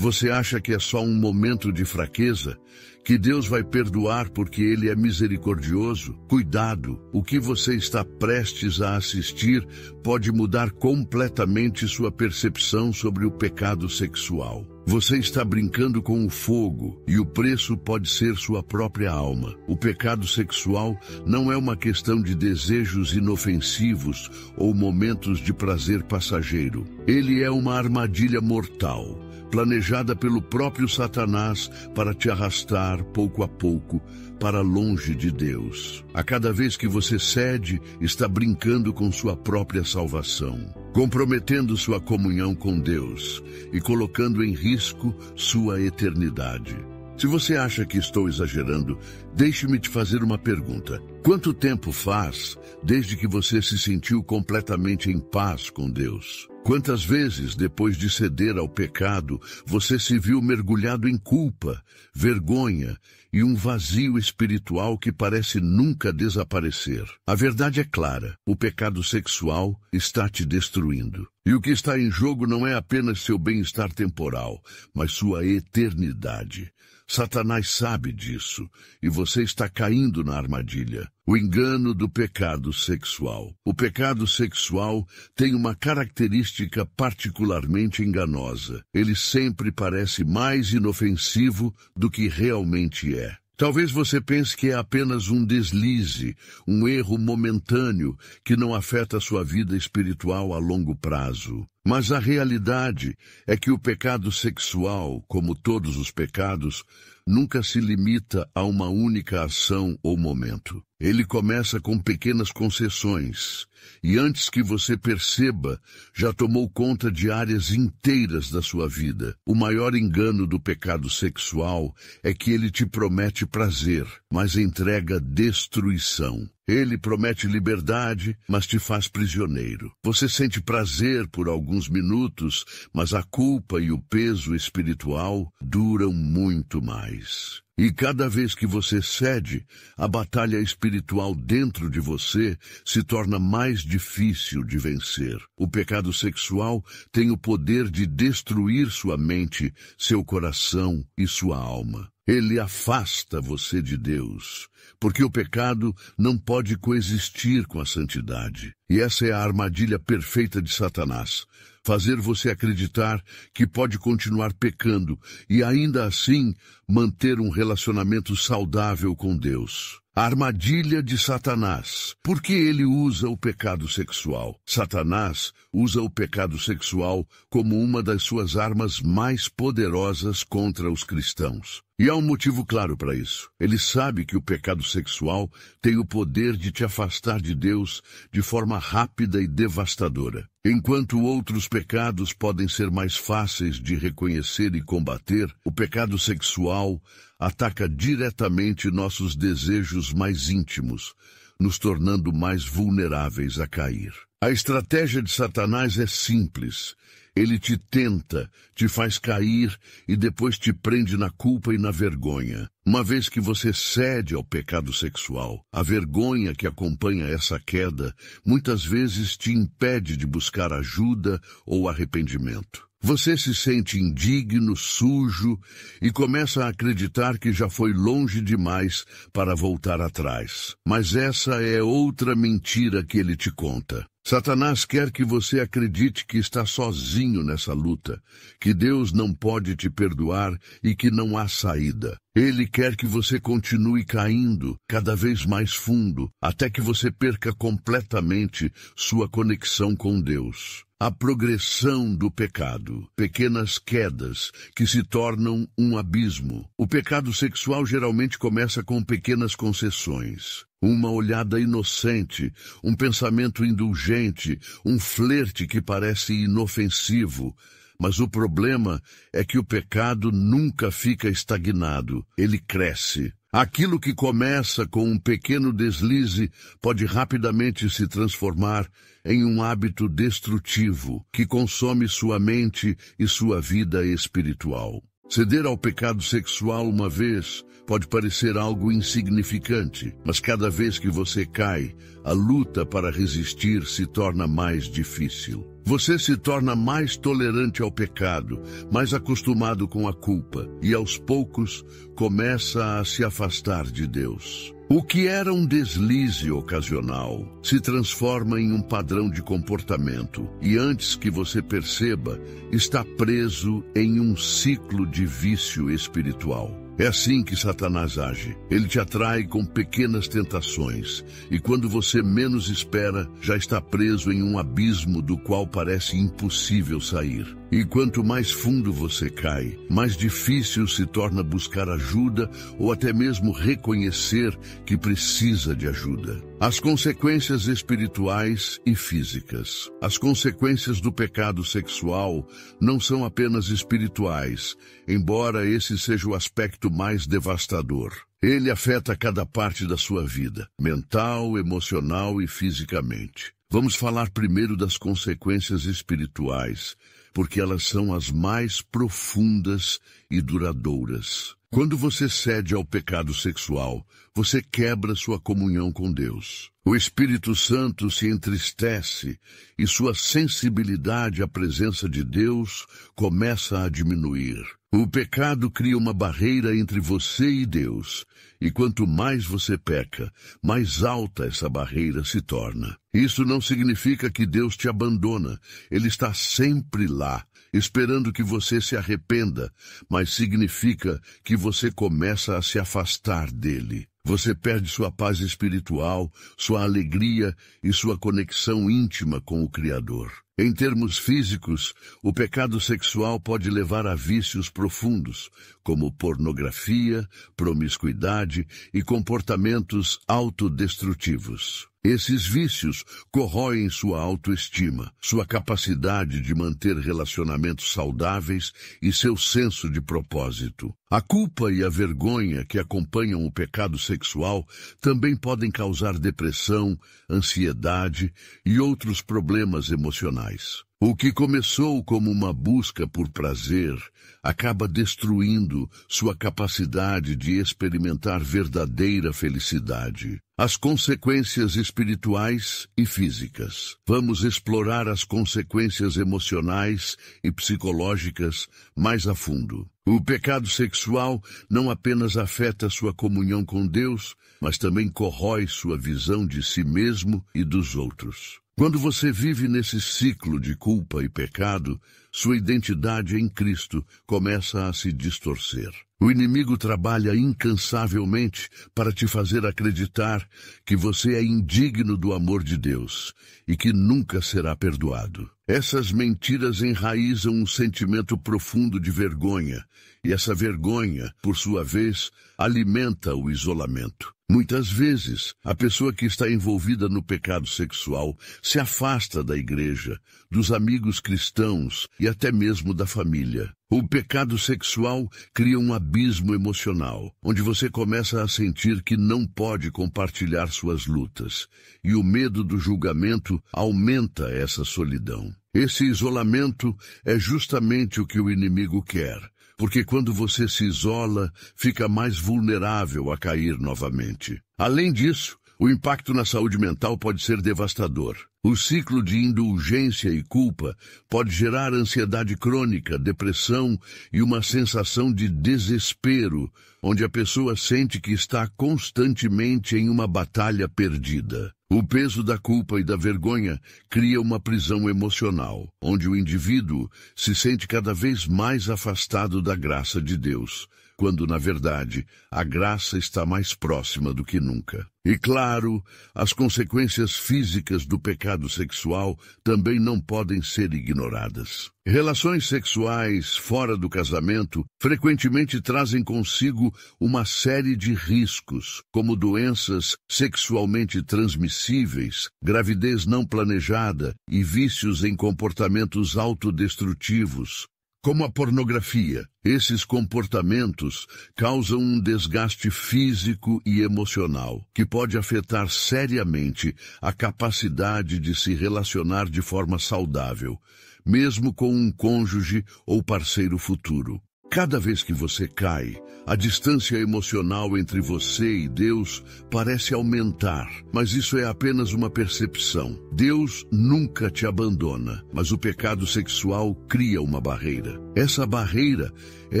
Você acha que é só um momento de fraqueza? Que Deus vai perdoar porque Ele é misericordioso? Cuidado! O que você está prestes a assistir pode mudar completamente sua percepção sobre o pecado sexual. Você está brincando com o fogo e o preço pode ser sua própria alma. O pecado sexual não é uma questão de desejos inofensivos ou momentos de prazer passageiro. Ele é uma armadilha mortal planejada pelo próprio Satanás para te arrastar pouco a pouco para longe de Deus. A cada vez que você cede, está brincando com sua própria salvação, comprometendo sua comunhão com Deus e colocando em risco sua eternidade. Se você acha que estou exagerando, deixe-me te fazer uma pergunta. Quanto tempo faz desde que você se sentiu completamente em paz com Deus? Quantas vezes, depois de ceder ao pecado, você se viu mergulhado em culpa, vergonha e um vazio espiritual que parece nunca desaparecer? A verdade é clara: o pecado sexual está te destruindo. E o que está em jogo não é apenas seu bem-estar temporal, mas sua eternidade. Satanás sabe disso e você está caindo na armadilha. O engano do pecado sexual. O pecado sexual tem uma característica particularmente enganosa. Ele sempre parece mais inofensivo do que realmente é. Talvez você pense que é apenas um deslize, um erro momentâneo que não afeta a sua vida espiritual a longo prazo. Mas a realidade é que o pecado sexual, como todos os pecados, nunca se limita a uma única ação ou momento. Ele começa com pequenas concessões, e antes que você perceba, já tomou conta de áreas inteiras da sua vida. O maior engano do pecado sexual é que ele te promete prazer, mas entrega destruição. Ele promete liberdade, mas te faz prisioneiro. Você sente prazer por alguns minutos, mas a culpa e o peso espiritual duram muito mais. E cada vez que você cede, a batalha espiritual dentro de você se torna mais difícil de vencer. O pecado sexual tem o poder de destruir sua mente, seu coração e sua alma. Ele afasta você de Deus, porque o pecado não pode coexistir com a santidade. E essa é a armadilha perfeita de Satanás: fazer você acreditar que pode continuar pecando e ainda assim manter um relacionamento saudável com Deus. A armadilha de Satanás. Por que ele usa o pecado sexual? Satanás usa o pecado sexual como uma das suas armas mais poderosas contra os cristãos. E há um motivo claro para isso. Ele sabe que o pecado sexual tem o poder de te afastar de Deus de forma rápida e devastadora. Enquanto outros pecados podem ser mais fáceis de reconhecer e combater, o pecado sexual ataca diretamente nossos desejos mais íntimos, nos tornando mais vulneráveis a cair. A estratégia de Satanás é simples. Ele te tenta, te faz cair e depois te prende na culpa e na vergonha. Uma vez que você cede ao pecado sexual, a vergonha que acompanha essa queda muitas vezes te impede de buscar ajuda ou arrependimento. Você se sente indigno, sujo e começa a acreditar que já foi longe demais para voltar atrás. Mas essa é outra mentira que ele te conta. Satanás quer que você acredite que está sozinho nessa luta, que Deus não pode te perdoar e que não há saída. Ele quer que você continue caindo cada vez mais fundo, até que você perca completamente sua conexão com Deus. A progressão do pecado, pequenas quedas que se tornam um abismo. O pecado sexual geralmente começa com pequenas concessões. Uma olhada inocente, um pensamento indulgente, um flerte que parece inofensivo. Mas o problema é que o pecado nunca fica estagnado, ele cresce. Aquilo que começa com um pequeno deslize pode rapidamente se transformar em um hábito destrutivo que consome sua mente e sua vida espiritual. Ceder ao pecado sexual uma vez pode parecer algo insignificante, mas cada vez que você cai, a luta para resistir se torna mais difícil. Você se torna mais tolerante ao pecado, mais acostumado com a culpa e aos poucos começa a se afastar de Deus. O que era um deslize ocasional se transforma em um padrão de comportamento e, antes que você perceba, está preso em um ciclo de vício espiritual. É assim que Satanás age. Ele te atrai com pequenas tentações e, quando você menos espera, já está preso em um abismo do qual parece impossível sair. E quanto mais fundo você cai, mais difícil se torna buscar ajuda ou até mesmo reconhecer que precisa de ajuda. As consequências espirituais e físicas. As consequências do pecado sexual não são apenas espirituais, embora esse seja o aspecto mais devastador. Ele afeta cada parte da sua vida, mental, emocional e fisicamente. Vamos falar primeiro das consequências espirituais porque elas são as mais profundas e duradouras. Quando você cede ao pecado sexual, você quebra sua comunhão com Deus. O Espírito Santo se entristece e sua sensibilidade à presença de Deus começa a diminuir. O pecado cria uma barreira entre você e Deus, e quanto mais você peca, mais alta essa barreira se torna. Isso não significa que Deus te abandona, ele está sempre lá, esperando que você se arrependa, mas significa que você começa a se afastar dele. Você perde sua paz espiritual, sua alegria e sua conexão íntima com o Criador. Em termos físicos, o pecado sexual pode levar a vícios profundos, como pornografia, promiscuidade e comportamentos autodestrutivos. Esses vícios corroem sua autoestima, sua capacidade de manter relacionamentos saudáveis e seu senso de propósito. A culpa e a vergonha que acompanham o pecado sexual também podem causar depressão, ansiedade e outros problemas emocionais. O que começou como uma busca por prazer acaba destruindo sua capacidade de experimentar verdadeira felicidade. As consequências espirituais e físicas. Vamos explorar as consequências emocionais e psicológicas mais a fundo. O pecado sexual não apenas afeta sua comunhão com Deus, mas também corrói sua visão de si mesmo e dos outros. Quando você vive nesse ciclo de culpa e pecado, sua identidade em Cristo começa a se distorcer. O inimigo trabalha incansavelmente para te fazer acreditar que você é indigno do amor de Deus e que nunca será perdoado. Essas mentiras enraizam um sentimento profundo de vergonha, e essa vergonha, por sua vez, alimenta o isolamento. Muitas vezes, a pessoa que está envolvida no pecado sexual se afasta da igreja, dos amigos cristãos e até mesmo da família. O pecado sexual cria um abismo emocional, onde você começa a sentir que não pode compartilhar suas lutas, e o medo do julgamento aumenta essa solidão. Esse isolamento é justamente o que o inimigo quer porque quando você se isola, fica mais vulnerável a cair novamente. Além disso, o impacto na saúde mental pode ser devastador. O ciclo de indulgência e culpa pode gerar ansiedade crônica, depressão e uma sensação de desespero, onde a pessoa sente que está constantemente em uma batalha perdida. O peso da culpa e da vergonha cria uma prisão emocional, onde o indivíduo se sente cada vez mais afastado da graça de Deus quando, na verdade, a graça está mais próxima do que nunca. E claro, as consequências físicas do pecado sexual também não podem ser ignoradas. Relações sexuais fora do casamento frequentemente trazem consigo uma série de riscos, como doenças sexualmente transmissíveis, gravidez não planejada e vícios em comportamentos autodestrutivos, como a pornografia, esses comportamentos causam um desgaste físico e emocional que pode afetar seriamente a capacidade de se relacionar de forma saudável, mesmo com um cônjuge ou parceiro futuro. Cada vez que você cai, a distância emocional entre você e Deus parece aumentar, mas isso é apenas uma percepção. Deus nunca te abandona, mas o pecado sexual cria uma barreira. Essa barreira é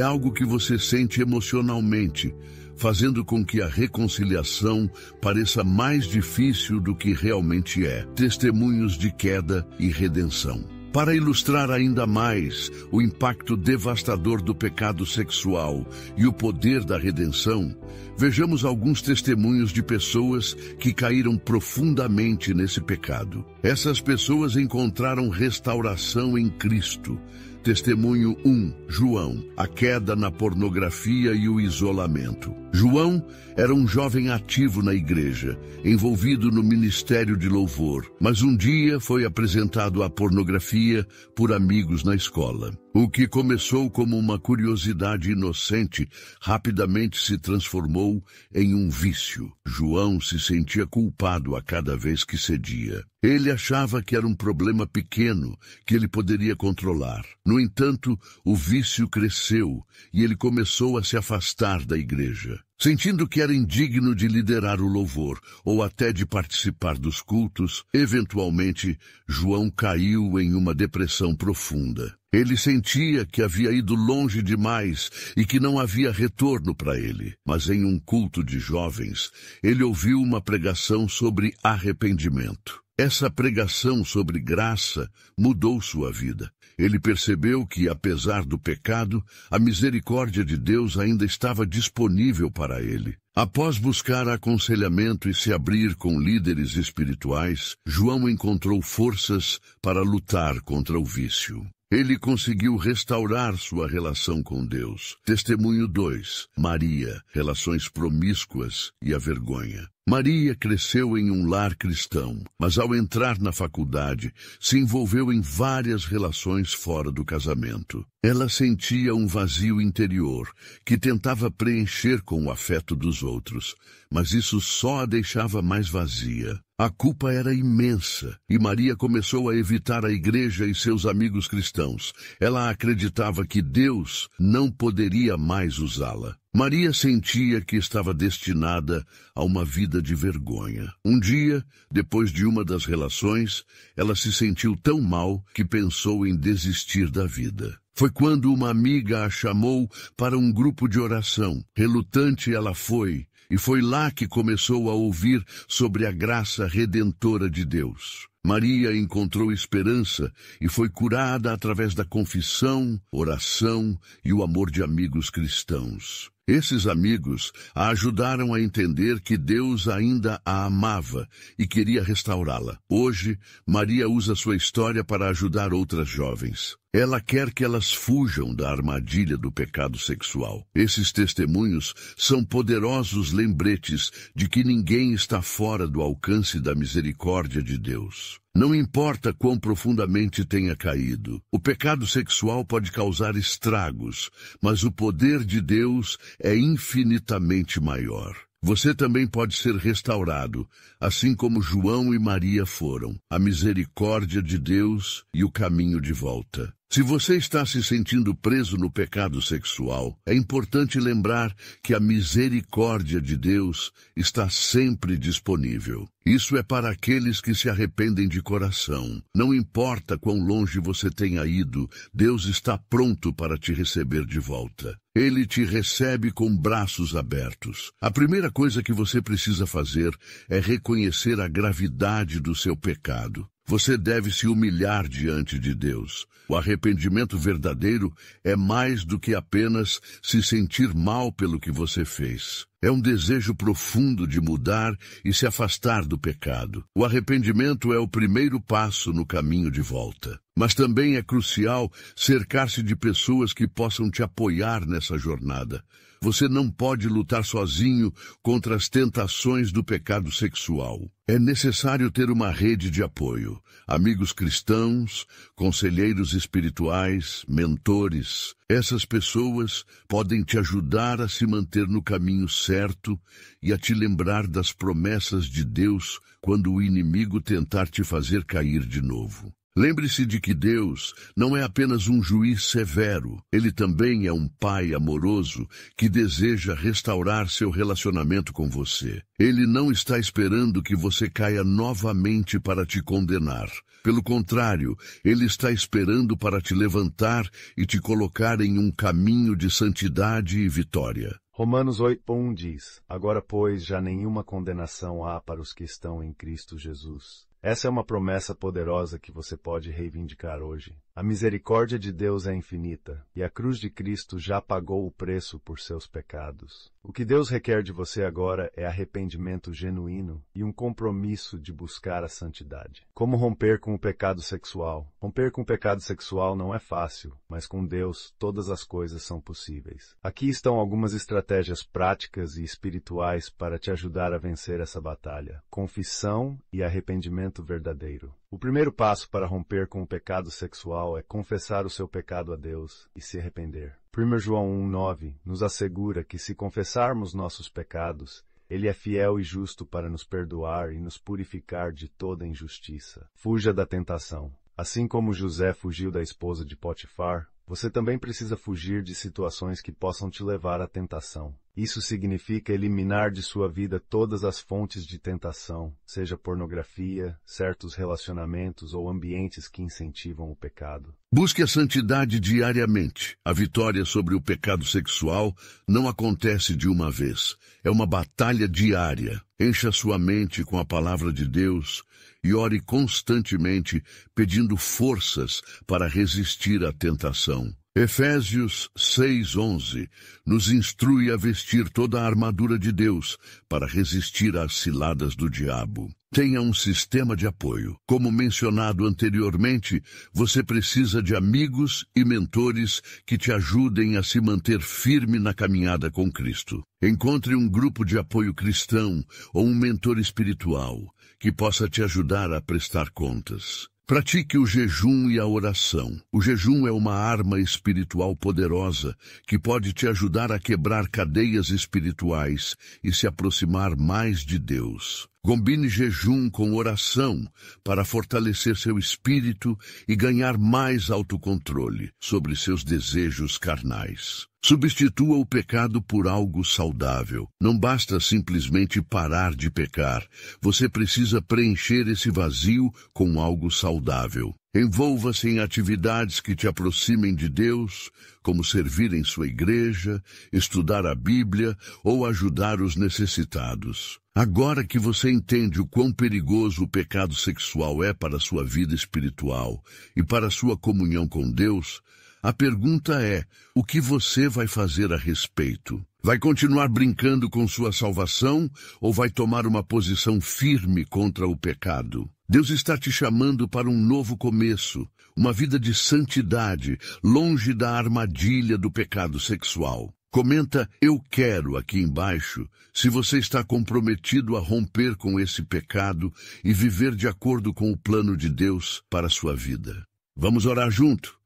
algo que você sente emocionalmente, fazendo com que a reconciliação pareça mais difícil do que realmente é. Testemunhos de queda e redenção. Para ilustrar ainda mais o impacto devastador do pecado sexual e o poder da redenção, vejamos alguns testemunhos de pessoas que caíram profundamente nesse pecado. Essas pessoas encontraram restauração em Cristo. Testemunho 1, João, a queda na pornografia e o isolamento. João era um jovem ativo na igreja, envolvido no ministério de louvor, mas um dia foi apresentado à pornografia por amigos na escola. O que começou como uma curiosidade inocente rapidamente se transformou em um vício. João se sentia culpado a cada vez que cedia. Ele achava que era um problema pequeno que ele poderia controlar. No entanto, o vício cresceu e ele começou a se afastar da igreja sentindo que era indigno de liderar o louvor ou até de participar dos cultos, eventualmente João caiu em uma depressão profunda. Ele sentia que havia ido longe demais e que não havia retorno para ele. Mas em um culto de jovens, ele ouviu uma pregação sobre arrependimento. Essa pregação sobre graça mudou sua vida. Ele percebeu que, apesar do pecado, a misericórdia de Deus ainda estava disponível para ele. Após buscar aconselhamento e se abrir com líderes espirituais, João encontrou forças para lutar contra o vício. Ele conseguiu restaurar sua relação com Deus. Testemunho 2. Maria, relações promíscuas e a vergonha. Maria cresceu em um lar cristão, mas ao entrar na faculdade se envolveu em várias relações fora do casamento. Ela sentia um vazio interior que tentava preencher com o afeto dos outros, mas isso só a deixava mais vazia. A culpa era imensa e Maria começou a evitar a igreja e seus amigos cristãos. Ela acreditava que Deus não poderia mais usá-la. Maria sentia que estava destinada a uma vida de vergonha. Um dia, depois de uma das relações, ela se sentiu tão mal que pensou em desistir da vida. Foi quando uma amiga a chamou para um grupo de oração. Relutante ela foi, e foi lá que começou a ouvir sobre a graça redentora de Deus. Maria encontrou esperança e foi curada através da confissão, oração e o amor de amigos cristãos. Esses amigos a ajudaram a entender que Deus ainda a amava e queria restaurá-la. Hoje, Maria usa sua história para ajudar outras jovens. Ela quer que elas fujam da armadilha do pecado sexual. Esses testemunhos são poderosos lembretes de que ninguém está fora do alcance da misericórdia de Deus. Não importa quão profundamente tenha caído, o pecado sexual pode causar estragos, mas o poder de Deus é infinitamente maior. Você também pode ser restaurado, assim como João e Maria foram, a misericórdia de Deus e o caminho de volta. Se você está se sentindo preso no pecado sexual, é importante lembrar que a misericórdia de Deus está sempre disponível. Isso é para aqueles que se arrependem de coração. Não importa quão longe você tenha ido, Deus está pronto para te receber de volta. Ele te recebe com braços abertos. A primeira coisa que você precisa fazer é reconhecer a gravidade do seu pecado. Você deve se humilhar diante de Deus. O arrependimento verdadeiro é mais do que apenas se sentir mal pelo que você fez. É um desejo profundo de mudar e se afastar do pecado. O arrependimento é o primeiro passo no caminho de volta. Mas também é crucial cercar-se de pessoas que possam te apoiar nessa jornada. Você não pode lutar sozinho contra as tentações do pecado sexual. É necessário ter uma rede de apoio, amigos cristãos, conselheiros espirituais, mentores, essas pessoas podem te ajudar a se manter no caminho certo e a te lembrar das promessas de Deus quando o inimigo tentar te fazer cair de novo. Lembre-se de que Deus não é apenas um juiz severo, ele também é um pai amoroso que deseja restaurar seu relacionamento com você. Ele não está esperando que você caia novamente para te condenar. Pelo contrário, ele está esperando para te levantar e te colocar em um caminho de santidade e vitória. Romanos 8:1 diz: Agora, pois, já nenhuma condenação há para os que estão em Cristo Jesus essa é uma promessa poderosa que você pode reivindicar hoje. A misericórdia de Deus é infinita, e a cruz de Cristo já pagou o preço por seus pecados. O que Deus requer de você agora é arrependimento genuíno e um compromisso de buscar a santidade. Como romper com o pecado sexual? Romper com o pecado sexual não é fácil, mas com Deus todas as coisas são possíveis. Aqui estão algumas estratégias práticas e espirituais para te ajudar a vencer essa batalha. Confissão e arrependimento verdadeiro. O primeiro passo para romper com o pecado sexual é confessar o seu pecado a Deus e se arrepender. 1 João 1,9 nos assegura que se confessarmos nossos pecados, ele é fiel e justo para nos perdoar e nos purificar de toda injustiça. Fuja da tentação. Assim como José fugiu da esposa de Potifar, você também precisa fugir de situações que possam te levar à tentação. Isso significa eliminar de sua vida todas as fontes de tentação, seja pornografia, certos relacionamentos ou ambientes que incentivam o pecado. Busque a santidade diariamente. A vitória sobre o pecado sexual não acontece de uma vez. É uma batalha diária. Encha sua mente com a palavra de Deus e ore constantemente pedindo forças para resistir à tentação. Efésios 6:11 nos instrui a vestir toda a armadura de Deus para resistir às ciladas do diabo. Tenha um sistema de apoio. Como mencionado anteriormente, você precisa de amigos e mentores que te ajudem a se manter firme na caminhada com Cristo. Encontre um grupo de apoio cristão ou um mentor espiritual que possa te ajudar a prestar contas. Pratique o jejum e a oração. O jejum é uma arma espiritual poderosa que pode te ajudar a quebrar cadeias espirituais e se aproximar mais de Deus. Combine jejum com oração para fortalecer seu espírito e ganhar mais autocontrole sobre seus desejos carnais. Substitua o pecado por algo saudável. Não basta simplesmente parar de pecar. Você precisa preencher esse vazio com algo saudável. Envolva-se em atividades que te aproximem de Deus, como servir em sua igreja, estudar a Bíblia ou ajudar os necessitados. Agora que você entende o quão perigoso o pecado sexual é para sua vida espiritual e para sua comunhão com Deus, a pergunta é: o que você vai fazer a respeito? Vai continuar brincando com sua salvação ou vai tomar uma posição firme contra o pecado? Deus está te chamando para um novo começo, uma vida de santidade, longe da armadilha do pecado sexual. Comenta Eu Quero aqui embaixo se você está comprometido a romper com esse pecado e viver de acordo com o plano de Deus para a sua vida. Vamos orar junto?